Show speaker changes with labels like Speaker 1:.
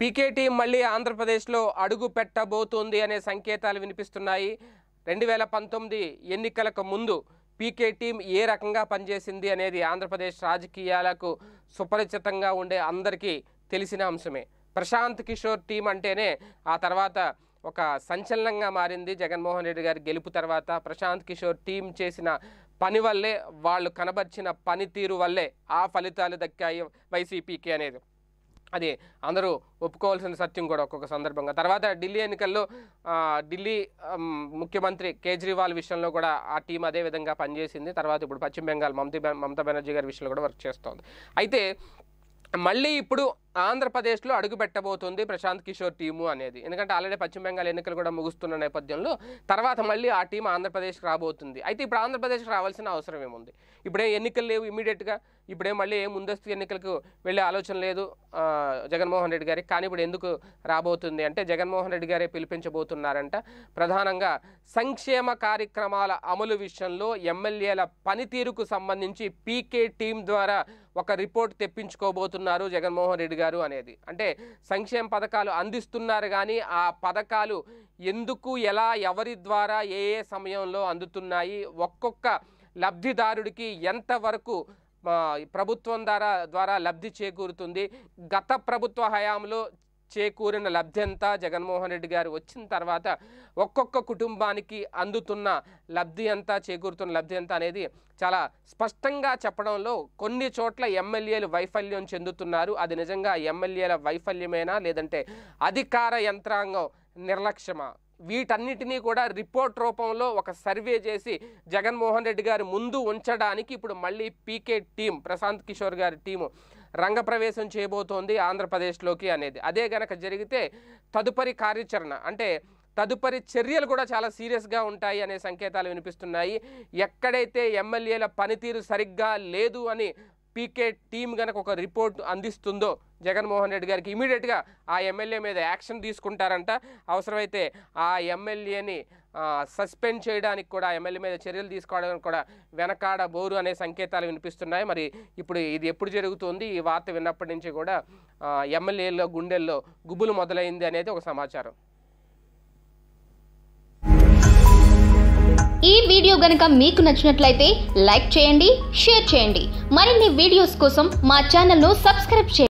Speaker 1: పీకేటీ మళ్ళీ ఆంధ్రప్రదేశ్లో అడుగు పెట్టబోతోంది అనే సంకేతాలు వినిపిస్తున్నాయి రెండు వేల పంతొమ్మిది ఎన్నికలకు ముందు పీకే టీం ఏ రకంగా పనిచేసింది అనేది ఆంధ్రప్రదేశ్ రాజకీయాలకు సుపరిచితంగా ఉండే అందరికీ తెలిసిన అంశమే ప్రశాంత్ కిషోర్ టీం అంటేనే ఆ తర్వాత ఒక సంచలనంగా మారింది జగన్మోహన్ రెడ్డి గారి గెలుపు తర్వాత ప్రశాంత్ కిషోర్ టీం చేసిన పని వల్లే వాళ్ళు కనబర్చిన పనితీరు వల్లే ఆ ఫలితాలు దక్కాయి వైసీపీకి అనేది అది అందరూ ఒప్పుకోవాల్సిన సత్యం కూడా ఒక్కొక్క సందర్భంగా తర్వాత ఢిల్లీ ఎన్నికల్లో ఢిల్లీ ముఖ్యమంత్రి కేజ్రీవాల్ విషయంలో కూడా ఆ టీం అదే విధంగా పనిచేసింది తర్వాత ఇప్పుడు పశ్చిమ బెంగాల్ మమతి మమతా బెనర్జీ గారి విషయంలో కూడా వర్క్ చేస్తోంది అయితే మళ్ళీ ఇప్పుడు ఆంధ్రప్రదేశ్లో అడుగు పెట్టబోతుంది ప్రశాంత్ కిషోర్ టీము అనేది ఎందుకంటే ఆల్రెడీ పశ్చిమ బెంగాల్ ఎన్నికలు కూడా ముగుస్తున్న నేపథ్యంలో తర్వాత మళ్ళీ ఆ టీం ఆంధ్రప్రదేశ్కి రాబోతుంది అయితే ఇప్పుడు ఆంధ్రప్రదేశ్కి రావాల్సిన అవసరం ఏముంది ఇప్పుడే ఎన్నికలు లేవు ఇమీడియట్గా ఇప్పుడే మళ్ళీ ముందస్తు ఎన్నికలకు వెళ్ళే ఆలోచన లేదు జగన్మోహన్ రెడ్డి గారికి కానీ ఇప్పుడు ఎందుకు రాబోతుంది అంటే జగన్మోహన్ రెడ్డి గారే పిలిపించబోతున్నారంట ప్రధానంగా సంక్షేమ కార్యక్రమాల అమలు విషయంలో ఎమ్మెల్యేల పనితీరుకు సంబంధించి పీకే టీం ద్వారా ఒక రిపోర్ట్ తెప్పించుకోబోతున్నారు జగన్మోహన్ రెడ్డి గారు అనేది అంటే సంక్షేమ పథకాలు అందిస్తున్నారు కానీ ఆ పథకాలు ఎందుకు ఎలా ఎవరి ద్వారా ఏ ఏ సమయంలో అందుతున్నాయి ఒక్కొక్క లబ్ధిదారుడికి ఎంతవరకు ప్రభుత్వం ద్వారా ద్వారా లబ్ధి చేకూరుతుంది గత ప్రభుత్వ హయాంలో చేకూరిన లబ్ధి అంతా జగన్మోహన్ రెడ్డి గారు వచ్చిన తర్వాత ఒక్కొక్క కుటుంబానికి అందుతున్న లబ్ధి అంతా చేకూరుతున్న లబ్ధి అంతా అనేది చాలా స్పష్టంగా చెప్పడంలో కొన్ని చోట్ల ఎమ్మెల్యేలు వైఫల్యం చెందుతున్నారు అది నిజంగా ఎమ్మెల్యేల వైఫల్యమేనా లేదంటే అధికార యంత్రాంగం నిర్లక్ష్యమా వీటన్నిటినీ కూడా రిపోర్ట్ రూపంలో ఒక సర్వే చేసి జగన్మోహన్ రెడ్డి గారి ముందు ఉంచడానికి ఇప్పుడు మళ్ళీ పీకే టీం ప్రశాంత్ కిషోర్ గారి టీము రంగప్రవేశం చేయబోతోంది ఆంధ్రప్రదేశ్లోకి అనేది అదే గనక జరిగితే తదుపరి కార్యాచరణ అంటే తదుపరి చర్యలు కూడా చాలా సీరియస్గా ఉంటాయి అనే సంకేతాలు వినిపిస్తున్నాయి ఎక్కడైతే ఎమ్మెల్యేల పనితీరు సరిగ్గా లేదు అని పీకే టీం గనక ఒక రిపోర్ట్ అందిస్తుందో జగన్మోహన్ రెడ్డి గారికి ఇమీడియట్గా ఆ ఎమ్మెల్యే మీద యాక్షన్ తీసుకుంటారంట అవసరమైతే ఆ ఎమ్మెల్యేని సస్పెండ్ చేయడానికి కూడా ఎమ్మెల్యే మీద చర్యలు తీసుకోవడానికి కూడా వెనకాడ బోరు అనే సంకేతాలు వినిపిస్తున్నాయి మరి ఇప్పుడు ఇది ఎప్పుడు జరుగుతుంది ఈ వార్త విన్నప్పటి నుంచి కూడా ఎమ్మెల్యేలో గుండెల్లో గుబులు మొదలైంది అనేది ఒక సమాచారం ఈ వీడియో గనక మీకు నచ్చినట్లయితే లైక్ చేయండి షేర్ చేయండి మరిన్ని వీడియోస్ కోసం మా ఛానల్ను సబ్స్క్రైబ్ చేయండి